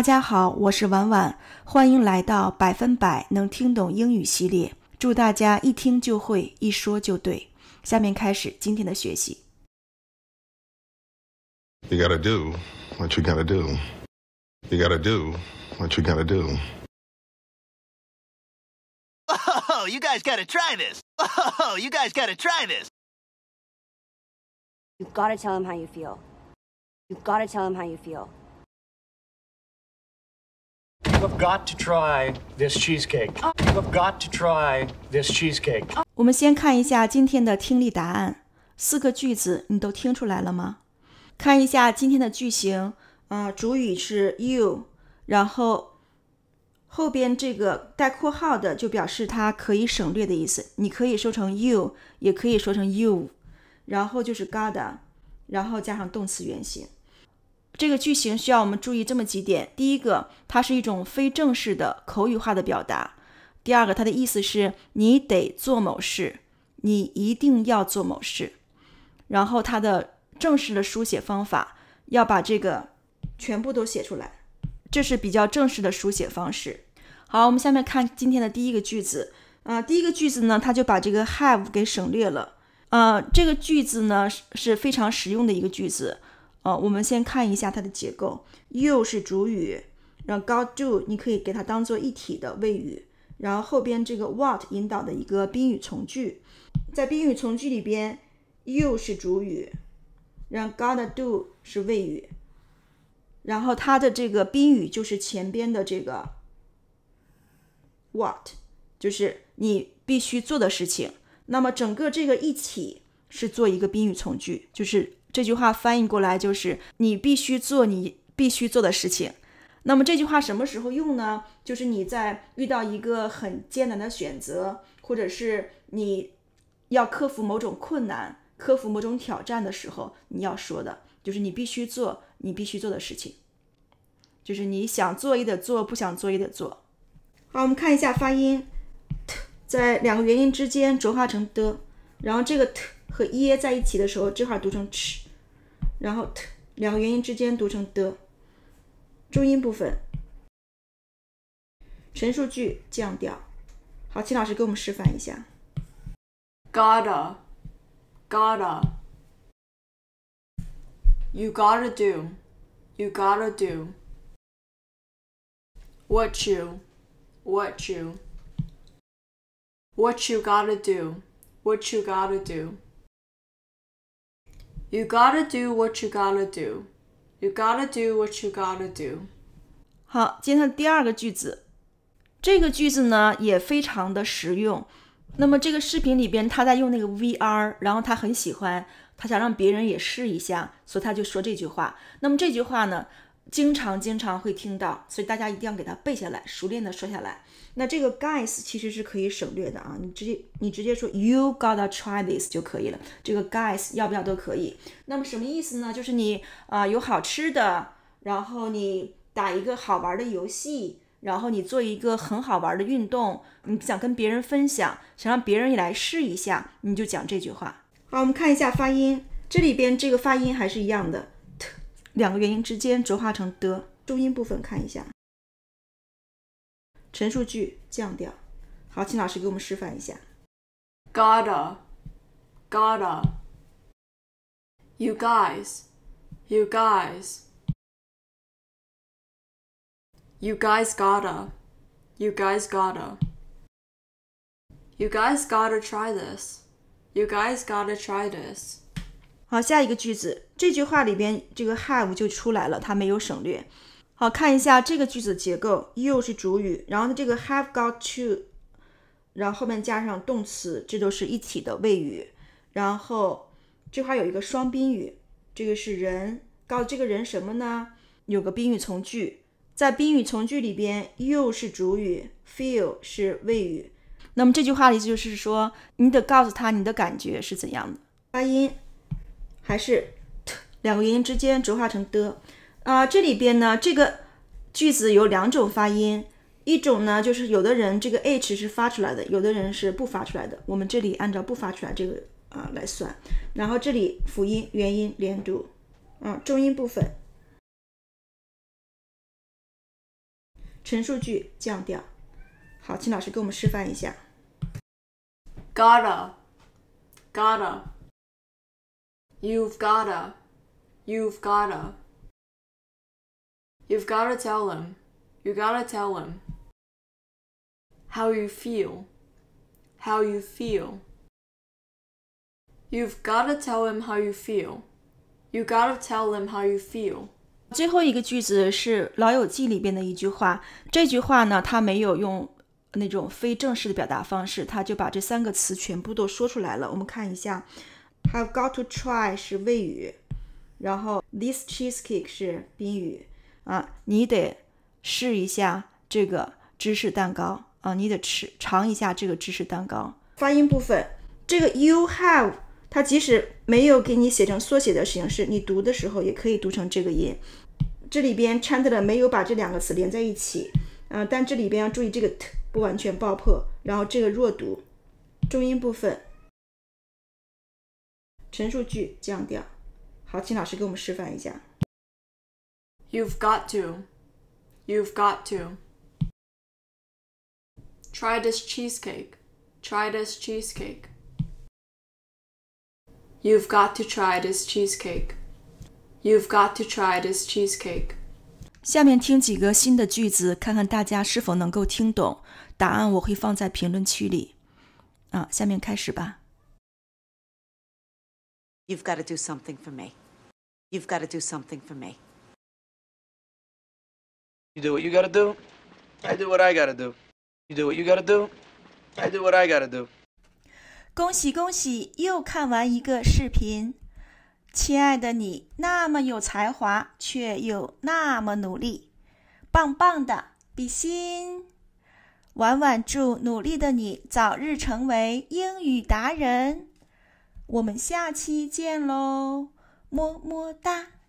大家好，我是婉婉，欢迎来到百分百能听懂英语系列。祝大家一听就会，一说就对。下面开始今天的学习。You gotta do what you gotta do. You gotta do what you gotta do. Oh, you guys gotta try this. Oh, you guys gotta try this. You've gotta tell him how you feel. You've gotta tell him how you feel. you've got to try this cheesecake you've got to try this cheesecake 我们先看一下今天的听力答案四个句子你都听出来了吗看一下今天的句型啊主语是 you 然后后边这个带括号的就表示它可以省略的意思你可以说成 you 也可以说成 you 然后就是 g o t 然后加上动词原形这个句型需要我们注意这么几点：第一个，它是一种非正式的口语化的表达；第二个，它的意思是你得做某事，你一定要做某事。然后，它的正式的书写方法要把这个全部都写出来，这是比较正式的书写方式。好，我们下面看今天的第一个句子。啊，第一个句子呢，它就把这个 have 给省略了。呃，这个句子呢是非常实用的一个句子。哦，我们先看一下它的结构。You 是主语，然后 Gotta do 你可以给它当做一体的谓语，然后后边这个 What 引导的一个宾语从句，在宾语从句里边，You 是主语，然后 Gotta do 是谓语，然后它的这个宾语就是前边的这个 What，就是你必须做的事情。那么整个这个一起是做一个宾语从句，就是。这句话翻译过来就是“你必须做你必须做的事情”。那么这句话什么时候用呢？就是你在遇到一个很艰难的选择，或者是你要克服某种困难、克服某种挑战的时候，你要说的，就是“你必须做你必须做的事情”，就是你想做也得做，不想做也得做。好，我们看一下发音，在两个元音之间浊化成的，然后这个。和耶在一起的时候，这块读成 ch，然后 t 两个元音之间读成的，重音部分。陈述句降调。好，秦老师给我们示范一下。Gotta, gotta. You gotta do, you gotta do. What you, what you. What you gotta do, what you gotta do. You gotta do what you gotta do, you gotta do what you gotta do。好，接下来第二个句子，这个句子呢也非常的实用。那么这个视频里边，他在用那个 VR，然后他很喜欢，他想让别人也试一下，所以他就说这句话。那么这句话呢？经常经常会听到，所以大家一定要给它背下来，熟练的说下来。那这个 guys 其实是可以省略的啊，你直接你直接说 you gotta try this 就可以了。这个 guys 要不要都可以。那么什么意思呢？就是你啊有好吃的，然后你打一个好玩的游戏，然后你做一个很好玩的运动，你想跟别人分享，想让别人也来试一下，你就讲这句话。好，我们看一下发音，这里边这个发音还是一样的。两个元音之间浊化成的，重音部分看一下。陈述句降调，好，请老师给我们示范一下。Gotta, gotta. You guys, you guys. You guys gotta, you guys gotta. You guys gotta try this, you guys gotta try this. 好，下一个句子，这句话里边这个 have 就出来了，它没有省略。好，看一下这个句子结构，you 是主语，然后它这个 have got to，然后后面加上动词，这都是一起的谓语。然后这块有一个双宾语，这个是人，告诉这个人什么呢？有个宾语从句，在宾语从句里边，you 是主语，feel 是谓语。那么这句话的意思就是说，你得告诉他你的感觉是怎样的。发音。还是 t 两个元音之间浊化成的，啊，这里边呢，这个句子有两种发音，一种呢就是有的人这个 h 是发出来的，有的人是不发出来的。我们这里按照不发出来这个啊来算，然后这里辅音元音连读，嗯，重音部分，陈述句降调。好，请老师给我们示范一下。Gotta，gotta。You've gotta. You've gotta. You've gotta tell them. You gotta tell them. How you feel. How you feel. You've gotta tell him how you feel. You gotta tell him how you feel. 最后一个句子是《老友记》里边的一句话。这句话呢，他没有用那种非正式的表达方式，他就把这三个词全部都说出来了。我们看一下 Have got to try 是谓语，然后 this cheesecake 是宾语啊，你得试一下这个芝士蛋糕啊，你得吃尝一下这个芝士蛋糕。发音部分，这个 you have 它即使没有给你写成缩写的形式，你读的时候也可以读成这个音。这里边 Chandler 没有把这两个词连在一起，嗯，但这里边要注意这个 t 不完全爆破，然后这个弱读，重音部分。陈述句降调。好，请老师给我们示范一下。You've got to. You've got to. Try this cheesecake. Try this cheesecake. You've got to try this cheesecake. You've got to try this cheesecake. 下面听几个新的句子，看看大家是否能够听懂。答案我会放在评论区里。啊，下面开始吧。You've got to do something for me. You've got to do something for me. You do what you got to do. I do what I got to do. You do what you got to do. I do what I got to do. 恭喜恭喜！又看完一个视频。亲爱的你，那么有才华，却又那么努力，棒棒的，比心！婉婉祝努力的你早日成为英语达人。我们下期见喽，么么哒。